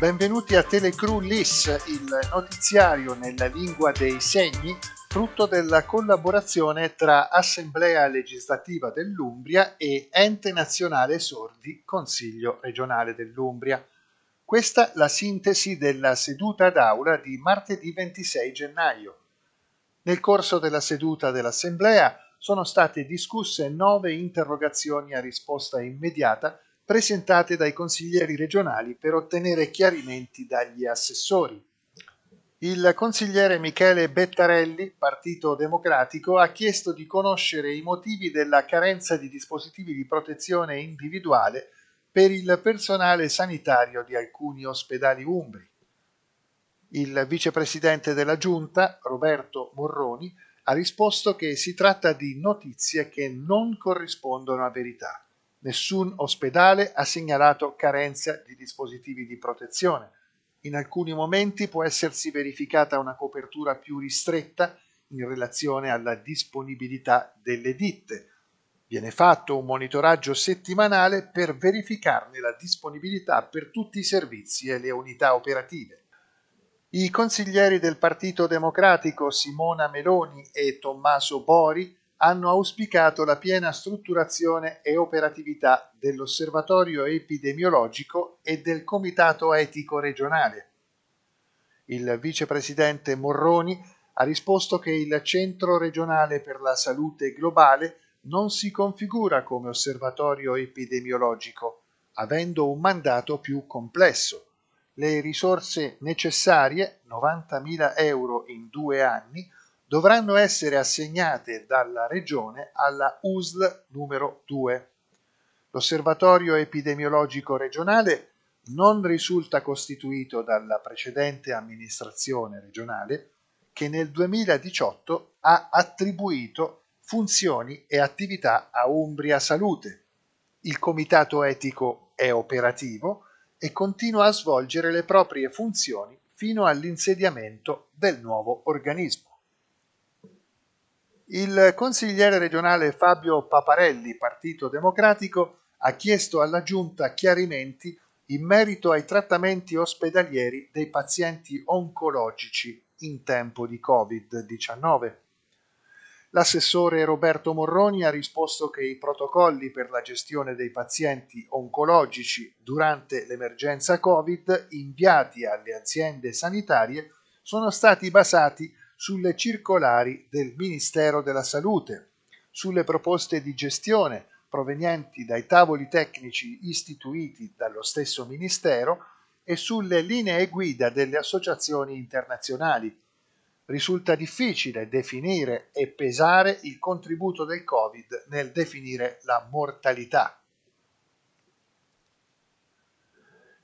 Benvenuti a Telecrew LIS, il notiziario nella lingua dei segni, frutto della collaborazione tra Assemblea legislativa dell'Umbria e Ente Nazionale Sordi Consiglio regionale dell'Umbria. Questa la sintesi della seduta d'aula di martedì 26 gennaio. Nel corso della seduta dell'Assemblea sono state discusse nove interrogazioni a risposta immediata presentate dai consiglieri regionali per ottenere chiarimenti dagli assessori. Il consigliere Michele Bettarelli, Partito Democratico, ha chiesto di conoscere i motivi della carenza di dispositivi di protezione individuale per il personale sanitario di alcuni ospedali umbri. Il vicepresidente della Giunta, Roberto Morroni, ha risposto che si tratta di notizie che non corrispondono a verità. Nessun ospedale ha segnalato carenza di dispositivi di protezione. In alcuni momenti può essersi verificata una copertura più ristretta in relazione alla disponibilità delle ditte. Viene fatto un monitoraggio settimanale per verificarne la disponibilità per tutti i servizi e le unità operative. I consiglieri del Partito Democratico Simona Meloni e Tommaso Bori hanno auspicato la piena strutturazione e operatività dell'osservatorio epidemiologico e del comitato etico regionale. Il vicepresidente Morroni ha risposto che il Centro regionale per la salute globale non si configura come osservatorio epidemiologico, avendo un mandato più complesso. Le risorse necessarie, 90.000 euro in due anni, dovranno essere assegnate dalla Regione alla USL numero 2. L'osservatorio epidemiologico regionale non risulta costituito dalla precedente amministrazione regionale che nel 2018 ha attribuito funzioni e attività a Umbria Salute. Il comitato etico è operativo e continua a svolgere le proprie funzioni fino all'insediamento del nuovo organismo. Il consigliere regionale Fabio Paparelli, Partito Democratico, ha chiesto alla Giunta chiarimenti in merito ai trattamenti ospedalieri dei pazienti oncologici in tempo di Covid-19. L'assessore Roberto Morroni ha risposto che i protocolli per la gestione dei pazienti oncologici durante l'emergenza Covid inviati alle aziende sanitarie sono stati basati su sulle circolari del Ministero della Salute, sulle proposte di gestione provenienti dai tavoli tecnici istituiti dallo stesso Ministero e sulle linee guida delle associazioni internazionali. Risulta difficile definire e pesare il contributo del Covid nel definire la mortalità.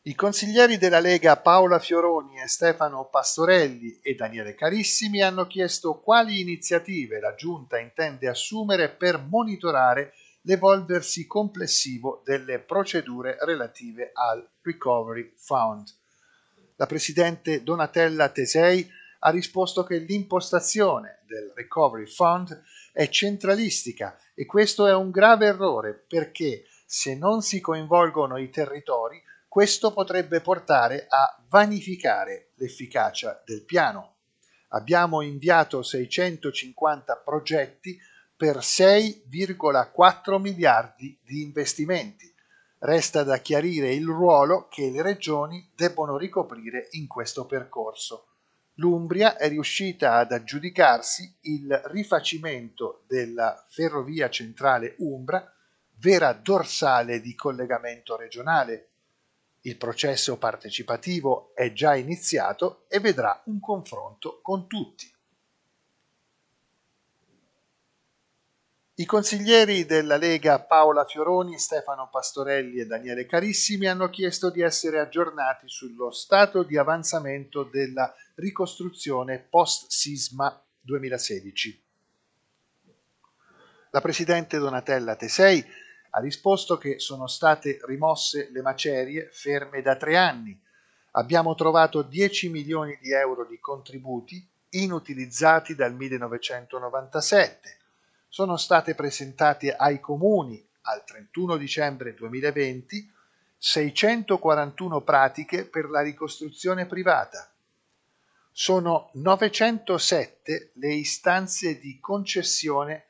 I consiglieri della Lega Paola Fioroni e Stefano Pastorelli e Daniele Carissimi hanno chiesto quali iniziative la Giunta intende assumere per monitorare l'evolversi complessivo delle procedure relative al Recovery Fund. La Presidente Donatella Tesei ha risposto che l'impostazione del Recovery Fund è centralistica e questo è un grave errore perché se non si coinvolgono i territori questo potrebbe portare a vanificare l'efficacia del piano. Abbiamo inviato 650 progetti per 6,4 miliardi di investimenti. Resta da chiarire il ruolo che le regioni debbono ricoprire in questo percorso. L'Umbria è riuscita ad aggiudicarsi il rifacimento della ferrovia centrale Umbra, vera dorsale di collegamento regionale, il processo partecipativo è già iniziato e vedrà un confronto con tutti. I consiglieri della Lega Paola Fioroni, Stefano Pastorelli e Daniele Carissimi hanno chiesto di essere aggiornati sullo stato di avanzamento della ricostruzione post-sisma 2016. La Presidente Donatella Tesei ha risposto che sono state rimosse le macerie ferme da tre anni. Abbiamo trovato 10 milioni di euro di contributi inutilizzati dal 1997. Sono state presentate ai comuni al 31 dicembre 2020 641 pratiche per la ricostruzione privata. Sono 907 le istanze di concessione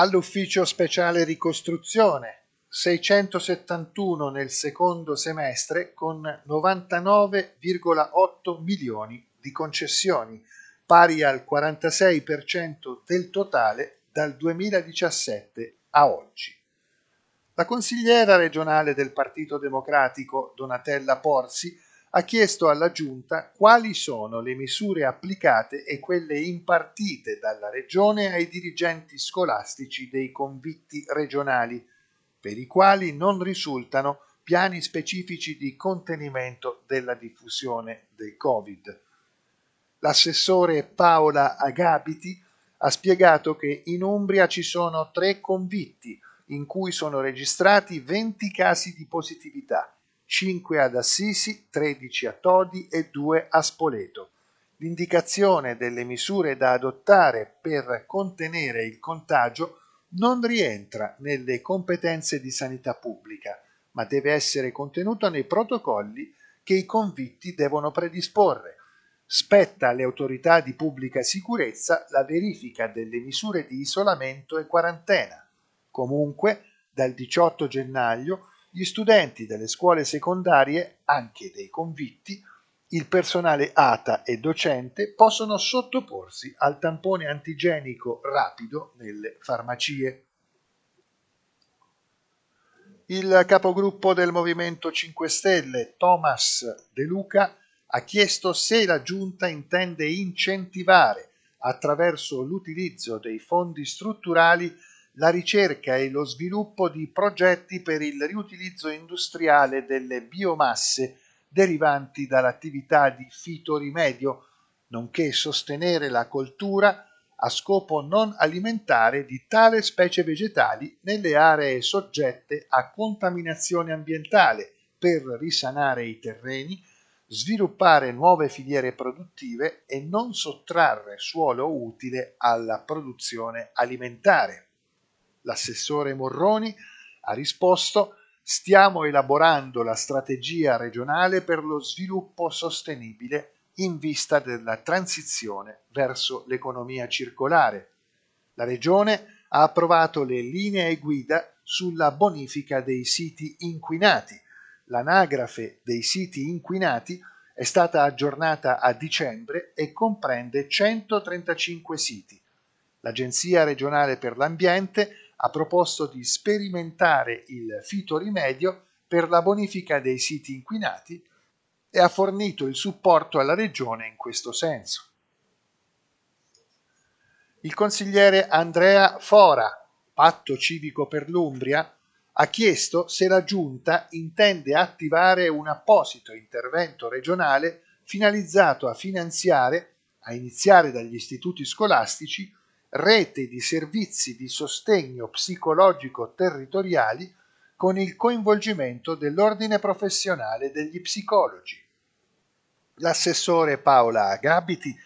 all'ufficio speciale ricostruzione, 671 nel secondo semestre con 99,8 milioni di concessioni, pari al 46% del totale dal 2017 a oggi. La consigliera regionale del Partito Democratico Donatella Porzi ha chiesto alla Giunta quali sono le misure applicate e quelle impartite dalla Regione ai dirigenti scolastici dei convitti regionali, per i quali non risultano piani specifici di contenimento della diffusione del Covid. L'assessore Paola Agabiti ha spiegato che in Umbria ci sono tre convitti in cui sono registrati 20 casi di positività 5 ad Assisi, 13 a Todi e 2 a Spoleto. L'indicazione delle misure da adottare per contenere il contagio non rientra nelle competenze di sanità pubblica, ma deve essere contenuta nei protocolli che i convitti devono predisporre. Spetta alle autorità di pubblica sicurezza la verifica delle misure di isolamento e quarantena. Comunque, dal 18 gennaio gli studenti delle scuole secondarie, anche dei convitti, il personale ATA e docente possono sottoporsi al tampone antigenico rapido nelle farmacie. Il capogruppo del Movimento 5 Stelle, Thomas De Luca, ha chiesto se la Giunta intende incentivare, attraverso l'utilizzo dei fondi strutturali, la ricerca e lo sviluppo di progetti per il riutilizzo industriale delle biomasse derivanti dall'attività di fitorimedio, nonché sostenere la coltura a scopo non alimentare di tale specie vegetali nelle aree soggette a contaminazione ambientale per risanare i terreni, sviluppare nuove filiere produttive e non sottrarre suolo utile alla produzione alimentare l'assessore Morroni ha risposto stiamo elaborando la strategia regionale per lo sviluppo sostenibile in vista della transizione verso l'economia circolare. La Regione ha approvato le linee guida sulla bonifica dei siti inquinati. L'anagrafe dei siti inquinati è stata aggiornata a dicembre e comprende 135 siti. L'Agenzia regionale per l'ambiente ha proposto di sperimentare il fitorimedio per la bonifica dei siti inquinati e ha fornito il supporto alla Regione in questo senso. Il consigliere Andrea Fora, patto civico per l'Umbria, ha chiesto se la Giunta intende attivare un apposito intervento regionale finalizzato a finanziare, a iniziare dagli istituti scolastici, rete di servizi di sostegno psicologico territoriali con il coinvolgimento dell'ordine professionale degli psicologi. L'assessore Paola Agabiti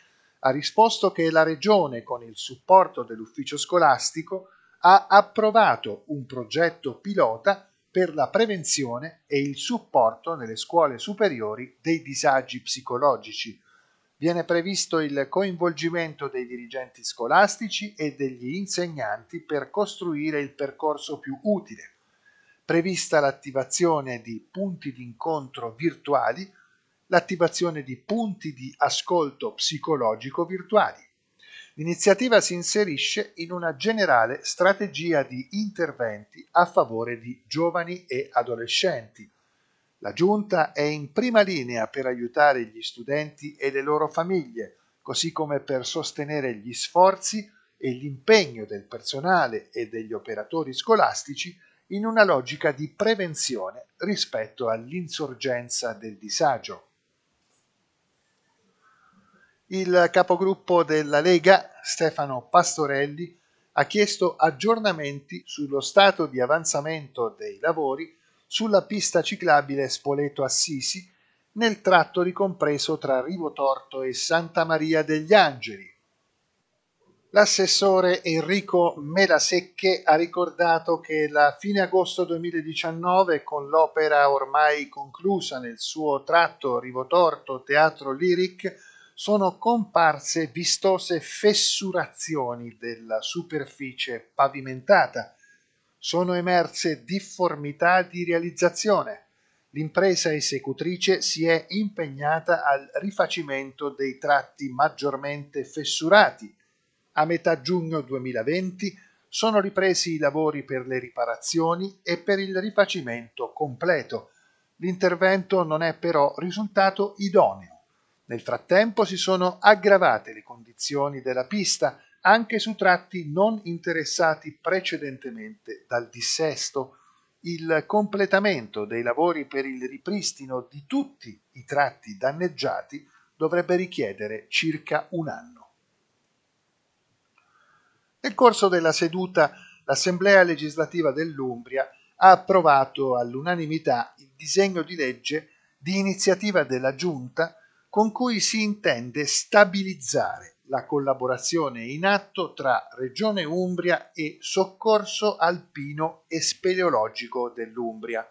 ha risposto che la Regione, con il supporto dell'ufficio scolastico, ha approvato un progetto pilota per la prevenzione e il supporto nelle scuole superiori dei disagi psicologici, viene previsto il coinvolgimento dei dirigenti scolastici e degli insegnanti per costruire il percorso più utile, prevista l'attivazione di punti di incontro virtuali, l'attivazione di punti di ascolto psicologico virtuali. L'iniziativa si inserisce in una generale strategia di interventi a favore di giovani e adolescenti la Giunta è in prima linea per aiutare gli studenti e le loro famiglie, così come per sostenere gli sforzi e l'impegno del personale e degli operatori scolastici in una logica di prevenzione rispetto all'insorgenza del disagio. Il capogruppo della Lega, Stefano Pastorelli, ha chiesto aggiornamenti sullo stato di avanzamento dei lavori sulla pista ciclabile Spoleto-Assisi nel tratto ricompreso tra Rivotorto e Santa Maria degli Angeli. L'assessore Enrico Melasecche ha ricordato che la fine agosto 2019, con l'opera ormai conclusa nel suo tratto Rivotorto Teatro Lyric, sono comparse vistose fessurazioni della superficie pavimentata sono emerse difformità di realizzazione. L'impresa esecutrice si è impegnata al rifacimento dei tratti maggiormente fessurati. A metà giugno 2020 sono ripresi i lavori per le riparazioni e per il rifacimento completo. L'intervento non è però risultato idoneo. Nel frattempo si sono aggravate le condizioni della pista anche su tratti non interessati precedentemente dal dissesto, il completamento dei lavori per il ripristino di tutti i tratti danneggiati dovrebbe richiedere circa un anno. Nel corso della seduta l'Assemblea legislativa dell'Umbria ha approvato all'unanimità il disegno di legge di iniziativa della Giunta con cui si intende stabilizzare la collaborazione in atto tra Regione Umbria e Soccorso Alpino e Speleologico dell'Umbria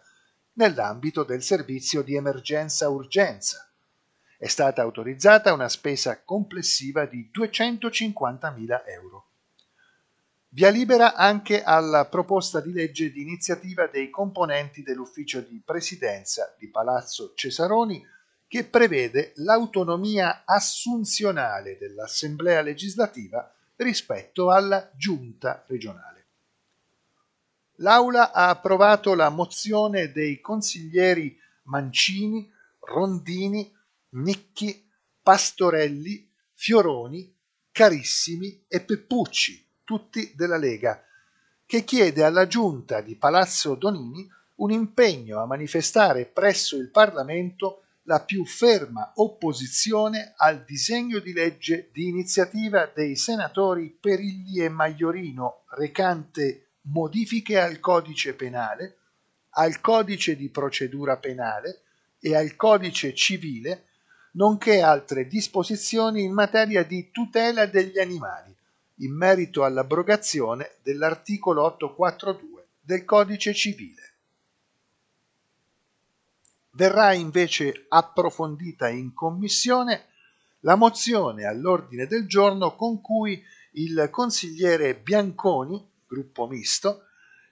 nell'ambito del servizio di emergenza-urgenza. È stata autorizzata una spesa complessiva di 250.000 euro. Via libera anche alla proposta di legge di iniziativa dei componenti dell'ufficio di presidenza di Palazzo Cesaroni che prevede l'autonomia assunzionale dell'Assemblea legislativa rispetto alla Giunta regionale. L'Aula ha approvato la mozione dei consiglieri Mancini, Rondini, Nicchi, Pastorelli, Fioroni, Carissimi e Peppucci, tutti della Lega, che chiede alla giunta di Palazzo Donini un impegno a manifestare presso il Parlamento la più ferma opposizione al disegno di legge di iniziativa dei senatori Perilli e Maiorino recante modifiche al codice penale, al codice di procedura penale e al codice civile, nonché altre disposizioni in materia di tutela degli animali, in merito all'abrogazione dell'articolo 842 del codice civile verrà invece approfondita in commissione la mozione all'ordine del giorno con cui il consigliere Bianconi, gruppo misto,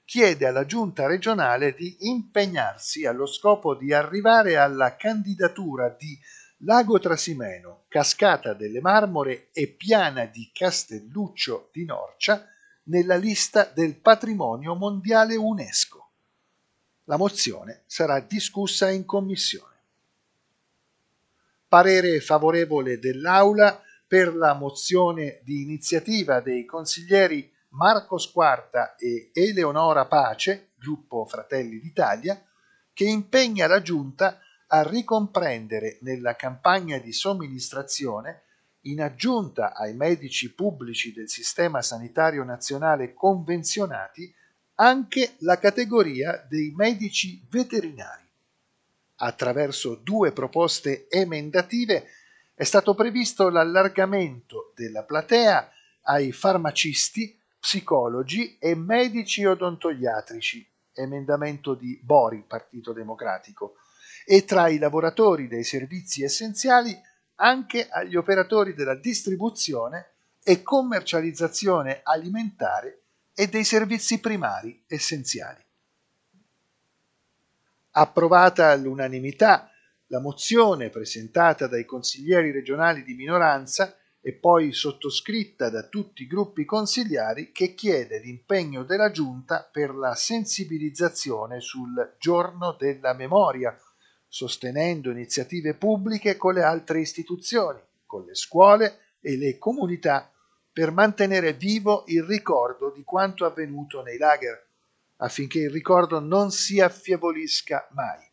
chiede alla giunta regionale di impegnarsi allo scopo di arrivare alla candidatura di Lago Trasimeno, Cascata delle Marmore e Piana di Castelluccio di Norcia nella lista del patrimonio mondiale UNESCO. La mozione sarà discussa in commissione. Parere favorevole dell'Aula per la mozione di iniziativa dei consiglieri Marco Squarta e Eleonora Pace, gruppo Fratelli d'Italia, che impegna la Giunta a ricomprendere nella campagna di somministrazione, in aggiunta ai medici pubblici del Sistema Sanitario Nazionale convenzionati, anche la categoria dei medici veterinari. Attraverso due proposte emendative è stato previsto l'allargamento della platea ai farmacisti, psicologi e medici odontoiatrici, emendamento di Bori, Partito Democratico, e tra i lavoratori dei servizi essenziali anche agli operatori della distribuzione e commercializzazione alimentare e dei servizi primari essenziali. Approvata all'unanimità la mozione presentata dai consiglieri regionali di minoranza e poi sottoscritta da tutti i gruppi consigliari che chiede l'impegno della Giunta per la sensibilizzazione sul giorno della memoria, sostenendo iniziative pubbliche con le altre istituzioni, con le scuole e le comunità per mantenere vivo il ricordo di quanto avvenuto nei lager, affinché il ricordo non si affievolisca mai.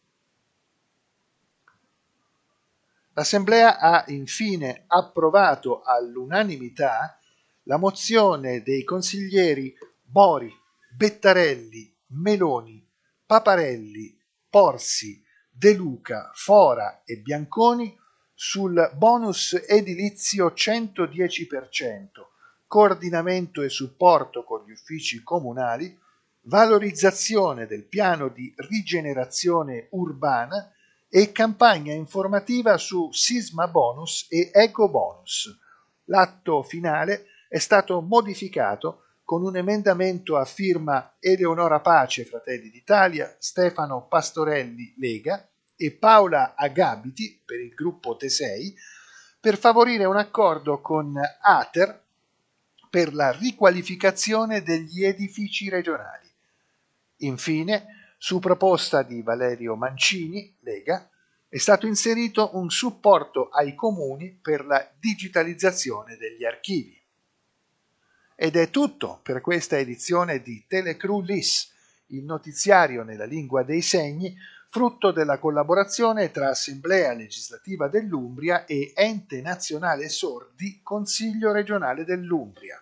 L'Assemblea ha infine approvato all'unanimità la mozione dei consiglieri Bori, Bettarelli, Meloni, Paparelli, Porsi, De Luca, Fora e Bianconi sul bonus edilizio 110% coordinamento e supporto con gli uffici comunali, valorizzazione del piano di rigenerazione urbana e campagna informativa su Sisma Bonus e Eco Bonus. L'atto finale è stato modificato con un emendamento a firma Eleonora Pace, Fratelli d'Italia, Stefano Pastorelli, Lega e Paola Agabiti per il gruppo Tesei, per favorire un accordo con Ater per la riqualificazione degli edifici regionali. Infine, su proposta di Valerio Mancini, Lega, è stato inserito un supporto ai comuni per la digitalizzazione degli archivi. Ed è tutto per questa edizione di Telecrew LIS, il notiziario nella lingua dei segni, frutto della collaborazione tra Assemblea legislativa dell'Umbria e Ente nazionale sordi Consiglio regionale dell'Umbria.